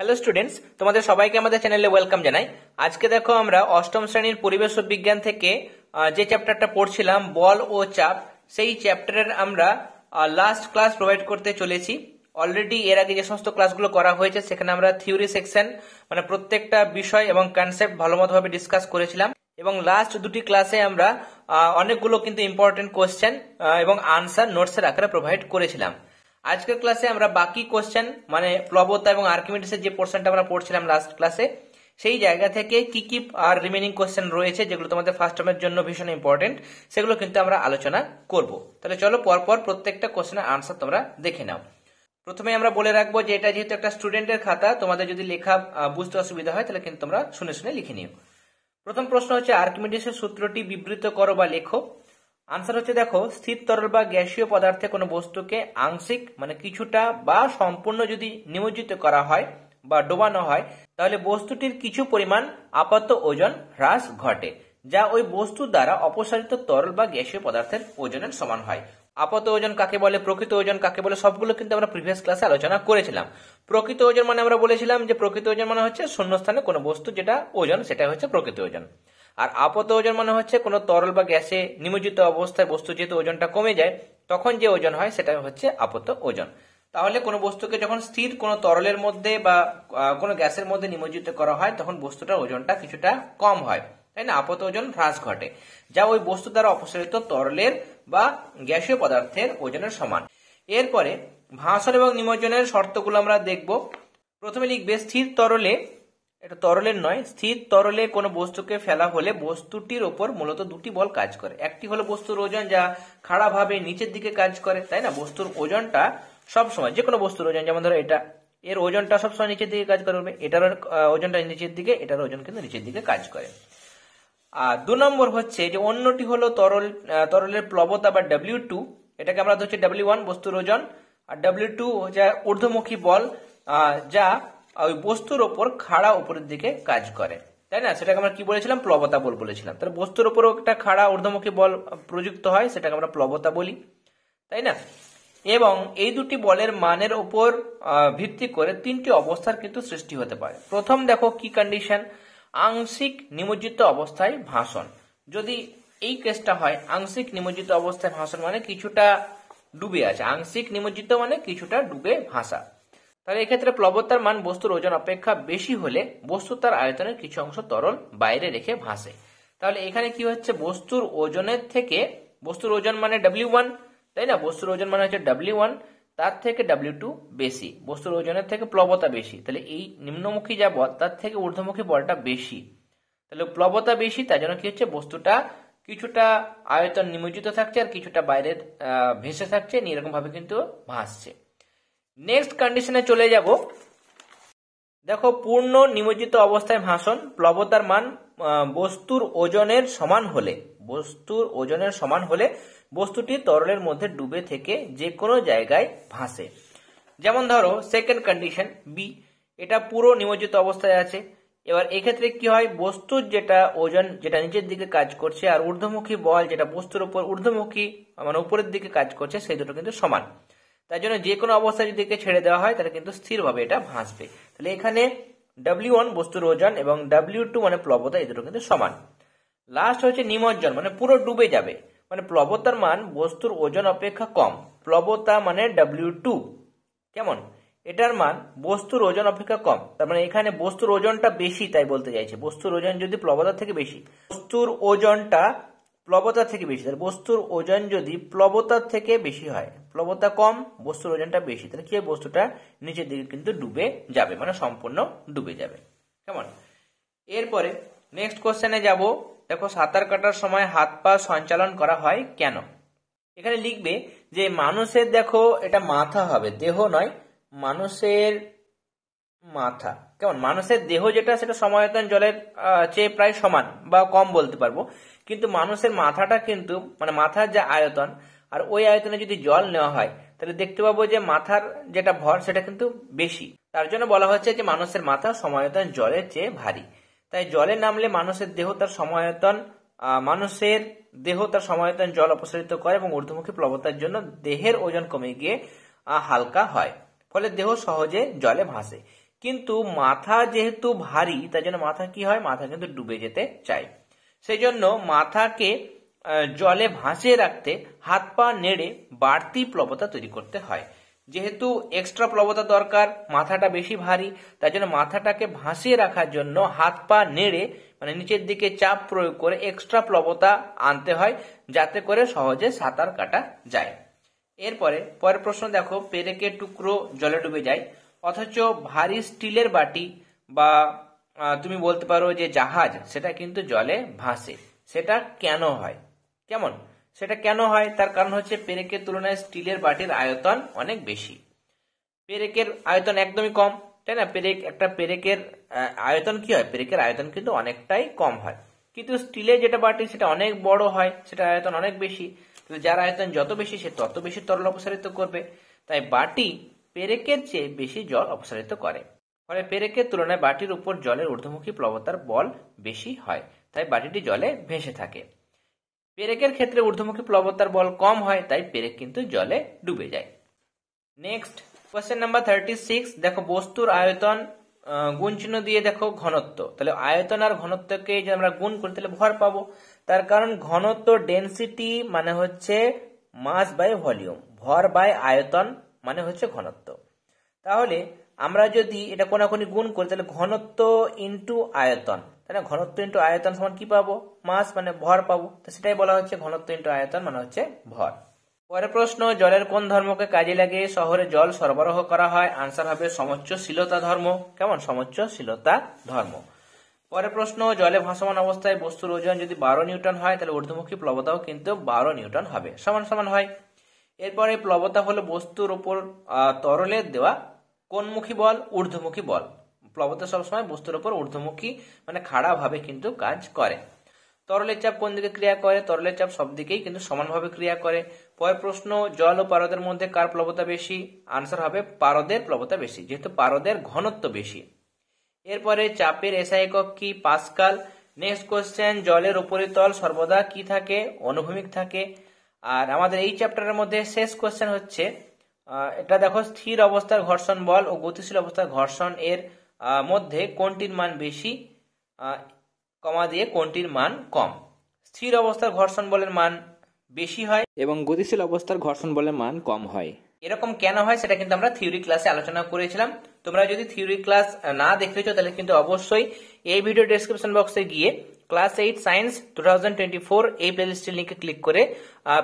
hello students তোমাদের সবাইকে আমাদের চ্যানেলে ওয়েলকাম জানাই আজকে দেখো আমরা অষ্টম শ্রেণীর পরিবেশ বিজ্ঞান থেকে যে চ্যাপ্টারটা পড়ছিলাম বল ও চাপ সেই চ্যাপ্টারের আমরা লাস্ট ক্লাস প্রোভাইড করতে চলেছি অলরেডি এর আগে যে সমস্ত ক্লাসগুলো করা হয়েছে সেখানে আমরা থিওরি সেকশন মানে প্রত্যেকটা বিষয় এবং কনসেপ্ট মতোভাবে ডিসকাস করেছিলাম এবং লাস্ট দুটি ক্লাসে আমরা অনেকগুলো কিন্তু ইম্পর্টেন্ট কোয়েশ্চেন এবং আনসার নোটসের আকারে প্রোভাইড করেছিলাম আজকের ক্লাসে আমরা বাকি কোশ্চেন মানে প্লবতা এবং আর্কিমিডিসের যে পোর্শনটা আমরা পড়ছিলাম লাস্ট ক্লাসে সেই জায়গা থেকে কি কি আর রিমেনিং কোশ্চেন রয়েছে যেগুলো তোমাদের ফার্স্ট টার্মের জন্য ভীষণ ইম্পর্টেন্ট সেগুলো কিন্তু আমরা আলোচনা করব তাহলে চলো পরপর প্রত্যেকটা কোশ্চেনের আনসার তোমরা দেখে নাও প্রথমে আমরা বলে রাখবো যে এটা যেহেতু একটা স্টুডেন্টের খাতা তোমাদের যদি লেখা বুঝতে অসুবিধা হয় তাহলে কিন্তু তোমরা শুনে শুনে লিখে নিও প্রথম প্রশ্ন হচ্ছে আর্কিমিডিসের সূত্রটি বিবৃত করো বা লেখো আনসার হচ্ছে দেখো স্থির তরল বা গ্যাসীয় পদার্থে কোনো বস্তুকে আংশিক মানে কিছুটা বা সম্পূর্ণ যদি নিমজ্জিত করা হয় বা ডোবানো হয় তাহলে বস্তুটির কিছু পরিমাণ আপাত ওজন হ্রাস ঘটে যা ওই বস্তু দ্বারা অপসারিত তরল বা গ্যাসীয় পদার্থের ওজনের সমান হয় আপাত ওজন কাকে বলে প্রকৃত ওজন কাকে বলে সবগুলো কিন্তু আমরা প্রিভিয়াস ক্লাসে আলোচনা করেছিলাম প্রকৃত ওজন মানে আমরা বলেছিলাম যে প্রকৃত ওজন মানে হচ্ছে শূন্যস্থানে কোনো বস্তু যেটা ওজন সেটা হচ্ছে প্রকৃত ওজন আর আপত ওজন মানে হচ্ছে কোনো তরল বা গ্যাসে নিমজ্জিত অবস্থায় বস্তু যেহেতু ওজনটা কমে যায় তখন যে ওজন হয় সেটা হচ্ছে আপত ওজন তাহলে কোনো বস্তুকে যখন স্থির কোনো তরলের মধ্যে বা কোনো গ্যাসের মধ্যে নিমজ্জিত করা হয় তখন বস্তুটার ওজনটা কিছুটা কম হয় তাই না আপত ওজন হ্রাস ঘটে যা ওই বস্তু দ্বারা অপসারিত তরলের বা গ্যাসীয় পদার্থের ওজনের সমান এরপরে ভাষণ এবং নিমজ্জনের শর্তগুলো আমরা দেখব প্রথমে লিখবে স্থির তরলে এটা তরলের নয় স্থির তরলে কোনো বস্তুকে ফেলা হলে বস্তুটির ওপর মূলত দুটি বল কাজ করে একটি হলো বস্তুর ওজন যা খাড়াভাবে নিচের দিকে কাজ করে তাই না বস্তুর ওজনটা সবসময় যে কোনো বস্তুর ওজন যেমন ধরো এটা এর ওজনটা সবসময় নিচের দিকে কাজ করবে এটার ওজনটা নিচের দিকে এটার ওজন কিন্তু নিচের দিকে কাজ করে আর দু নম্বর হচ্ছে যে অন্যটি হলো তরল তরলের প্লবতা বা ডাব্লিউ টু এটাকে আমরা ধরছি ডাব্লিউ ওয়ান বস্তুর ওজন আর ডাব্লিউ টু যা ঊর্ধ্বমুখী বল যা ওই বস্তুর ওপর খাড়া উপরের দিকে কাজ করে তাই না সেটাকে আমরা কি বলেছিলাম প্লবতা বল বলেছিলাম তাহলে বস্তুর ওপরও একটা খাড়া ঊর্ধ্বমুখী বল প্রযুক্ত হয় সেটাকে আমরা প্লবতা বলি তাই না এবং এই দুটি বলের মানের ওপর ভিত্তি করে তিনটি অবস্থার কিন্তু সৃষ্টি হতে পারে প্রথম দেখো কি কন্ডিশন আংশিক নিমজ্জিত অবস্থায় ভাষণ যদি এই কেসটা হয় আংশিক নিমজ্জিত অবস্থায় ভাষণ মানে কিছুটা ডুবে আছে আংশিক নিমজ্জিত মানে কিছুটা ডুবে ভাষা তাহলে এক্ষেত্রে প্লবতার মান বস্তুর ওজন অপেক্ষা বেশি হলে বস্তু তার আয়তনের কিছু অংশ তরল বাইরে রেখে ভাসে তাহলে এখানে কি হচ্ছে বস্তুর ওজনের থেকে বস্তুর ওজন মানে ডাব্লিউ ওয়ান তাই না বস্তুর ওজন মানে হচ্ছে ডাব্লিউ ওয়ান তার থেকে ডাব্লিউ টু বেশি বস্তুর ওজনের থেকে প্লবতা বেশি তাহলে এই নিম্নমুখী যা বল তার থেকে ঊর্ধ্বমুখী বলটা বেশি তাহলে প্লবতা বেশি তার জন্য কি হচ্ছে বস্তুটা কিছুটা আয়তন নিমজ্জিত থাকছে আর কিছুটা বাইরে ভেসে থাকছে এরকম ভাবে কিন্তু ভাসছে নেক্সট কন্ডিশনে চলে যাব দেখো পূর্ণ নিমজ্জিত অবস্থায় ভাষণ প্লবতার মান বস্তুর ওজনের সমান হলে বস্তুর ওজনের সমান হলে বস্তুটি তরলের মধ্যে ডুবে থেকে যে কোনো জায়গায় ভাসে যেমন ধরো সেকেন্ড কন্ডিশন বি এটা পুরো নিমজ্জিত অবস্থায় আছে এবার এক্ষেত্রে কি হয় বস্তুর যেটা ওজন যেটা নিচের দিকে কাজ করছে আর ঊর্ধ্বমুখী বল যেটা বস্তুর উপর ঊর্ধ্বমুখী মানে উপরের দিকে কাজ করছে সেই দুটো কিন্তু সমান তার জন্য যে কোনো অবস্থায় যদি একে ছেড়ে দেওয়া হয় তাহলে কিন্তু স্থিরভাবে এটা ভাসবে তাহলে এখানে ডাব্লিউ ওয়ান বস্তুর ওজন এবং ডাব্লিউ টু মানে প্লবতা এদেরও কিন্তু সমান লাস্ট হচ্ছে নিমজ্জন মানে পুরো ডুবে যাবে মানে প্লবতার মান বস্তুর ওজন অপেক্ষা কম প্লবতা মানে ডাব্লিউ টু কেমন এটার মান বস্তুর ওজন অপেক্ষা কম তার মানে এখানে বস্তুর ওজনটা বেশি তাই বলতে চাইছে বস্তুর ওজন যদি প্লবতার থেকে বেশি বস্তুর ওজনটা প্লবতা থেকে বেশি তাহলে বস্তুর ওজন যদি প্লবতার থেকে বেশি হয় প্লবতা কম বস্তুর ওজনটা বেশি তাহলে কি বস্তুটা নিচের দিকে কিন্তু ডুবে যাবে মানে সম্পূর্ণ ডুবে যাবে কেমন এরপরে নেক্সট কোশ্চেনে যাব দেখো সাঁতার কাটার সময় হাত পা সঞ্চালন করা হয় কেন এখানে লিখবে যে মানুষের দেখো এটা মাথা হবে দেহ নয় মানুষের মাথা কেমন মানুষের দেহ যেটা সেটা সমায়তন জলের চেয়ে প্রায় সমান বা কম বলতে পারবো কিন্তু মানুষের মাথাটা কিন্তু মানে মাথার যে আয়তন আর ওই আয়তনে যদি জল নেওয়া হয় তাহলে দেখতে পাবো যে মাথার যেটা ভর সেটা কিন্তু বেশি তার জন্য বলা হচ্ছে যে মানুষের মাথা সমায়তন জলের চেয়ে ভারী তাই জলে নামলে মানুষের দেহ তার সমায়তন মানুষের দেহ তার সমায়তন জল অপসারিত করে এবং ঊর্ধ্বমুখী প্লবতার জন্য দেহের ওজন কমে গিয়ে হালকা হয় ফলে দেহ সহজে জলে ভাসে কিন্তু মাথা যেহেতু ভারী তার জন্য মাথা কি হয় মাথা কিন্তু ডুবে যেতে চায় সেই জন্য মাথাকে জলে ভাসিয়ে রাখতে হাত পা নেড়ে বাড়তি প্লবতা তৈরি করতে হয় যেহেতু এক্সট্রা প্লবতা দরকার মাথাটা বেশি ভারী তার জন্য মাথাটাকে ভাসিয়ে রাখার জন্য হাত পা নেড়ে মানে নিচের দিকে চাপ প্রয়োগ করে এক্সট্রা প্লবতা আনতে হয় যাতে করে সহজে সাঁতার কাটা যায় এরপরে পরের প্রশ্ন দেখো পেরেকের টুকরো জলে ডুবে যায় অথচ ভারী স্টিলের বাটি বা তুমি বলতে পারো যে জাহাজ সেটা কিন্তু জলে ভাসে সেটা কেন হয় কেমন সেটা কেন হয় তার কারণ হচ্ছে পেরেকের তুলনায় স্টিলের বাটির আয়তন অনেক বেশি পেরেকের আয়তন একদমই কম তাই না পেরেক একটা পেরেকের আয়তন কি হয় পেরেকের আয়তন কিন্তু অনেকটাই কম হয় কিন্তু স্টিলের যেটা বাটি সেটা অনেক বড় হয় সেটা আয়তন অনেক বেশি যার আয়তন যত বেশি সে তত বেশি তরল অপসারিত করবে তাই বাটি পেরেকের চেয়ে বেশি জল অপসারিত করে ফলে পেরেকের তুলনায় বাটির উপর জলের ঊর্ধ্বমুখী প্লবতার বল বেশি হয় তাই বাটিটি জলে ভেসে থাকে পেরেকের ক্ষেত্রে ঊর্ধ্বমুখী প্লবতার বল কম হয় তাই পেরেক কিন্তু জলে ডুবে যায় next question number thirty six দেখো বস্তুর আয়তন গুণ চিহ্ন দিয়ে দেখো ঘনত্ব তাহলে আয়তন আর ঘনত্বকে যদি আমরা গুণ করি তাহলে ভর পাবো তার কারণ ঘনত্ব ডেন্সিটি মানে হচ্ছে মাস বাই ভলিউম ভর বাই আয়তন মানে হচ্ছে ঘনত্ব তাহলে আমরা যদি এটা কোনি গুণ করি তাহলে ঘনত্ব ইন্টু আয়তন তাহলে ঘনত্ব ইন্টু আয়তন সমান কি পাবো মাস মানে ভর পাবো তো সেটাই বলা হচ্ছে ঘনত্ব ইন্টু আয়তন মানে হচ্ছে ভর পরের প্রশ্ন জলের কোন ধর্মকে কাজে লাগিয়ে শহরে জল সরবরাহ করা হয় আনসার হবে সমচ্চশীলতা ধর্ম কেমন সমচ্চশীলতা ধর্ম পরের প্রশ্ন জলে ভাসমান অবস্থায় বস্তুর ওজন যদি বারো নিউটন হয় তাহলে ঊর্ধ্বমুখী প্লবতাও কিন্তু বারো নিউটন হবে সমান সমান হয় এরপরে প্লবতা হলো বস্তুর ওপর তরলের দেওয়া কোনমুখী বল ঊর্ধ্বমুখী বল প্লবতা সবসময় বস্তুর ওপর ঊর্ধ্বমুখী মানে খাড়াভাবে কিন্তু কাজ করে তরলের চাপ কোন দিকে ক্রিয়া করে তরলের চাপ সব দিকেই কিন্তু সমানভাবে ক্রিয়া করে পরের প্রশ্ন জল ও পারদের মধ্যে কার প্লবতা বেশি আনসার হবে পারদের প্লবতা বেশি যেহেতু পারদের ঘনত্ব বেশি এরপরে চাপের এসআই একক কি পাসকাল নেক্সট কোশ্চেন জলের উপরে তল সর্বদা কি থাকে অনুভূমিক থাকে আর আমাদের এই চ্যাপ্টারের মধ্যে শেষ কোয়েশ্চেন হচ্ছে এটা দেখো স্থির অবস্থার ঘর্ষণ বল ও গতিশীল অবস্থার ঘর্ষণ এর মধ্যে কোনটির মান বেশি কমা দিয়ে কোনটির মান কম স্থির অবস্থার ঘর্ষণ বলের মান বেশি হয় এবং গতিশীল অবস্থার ঘর্ষণ বলের মান কম হয় এরকম কেন হয় সেটা কিন্তু আমরা থিওরি ক্লাসে আলোচনা করেছিলাম তোমরা যদি থিওরি ক্লাস না দেখেছো তাহলে কিন্তু অবশ্যই এই ভিডিও ডিসক্রিপশন বক্সে গিয়ে class eight science two thousand twenty four এই লিঙ্কে ক্লিক করে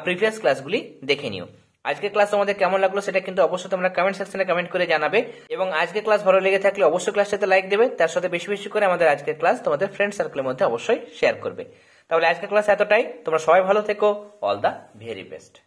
প্রিভিয়াস ক্লাসগুলি দেখে নিও আজকে ক্লাস আমাদের কেমন লাগলো সেটা কিন্তু অবশ্যই তোমরা কমেন্ট সেকশনে কমেন্ট করে জানাবে এবং আজকে ক্লাস ভালো লেগে থাকলে অবশ্যই ক্লাসটাতে লাইক দেবে তার সাথে বেশি বেশি করে আমাদের আজকের ক্লাস তোমাদের ফ্রেন্ড সার্কেলের মধ্যে অবশ্যই শেয়ার করবে তাহলে আজকের ক্লাস এতটাই তোমরা সবাই ভালো থেকো অল দ্য ভেরি বেস্ট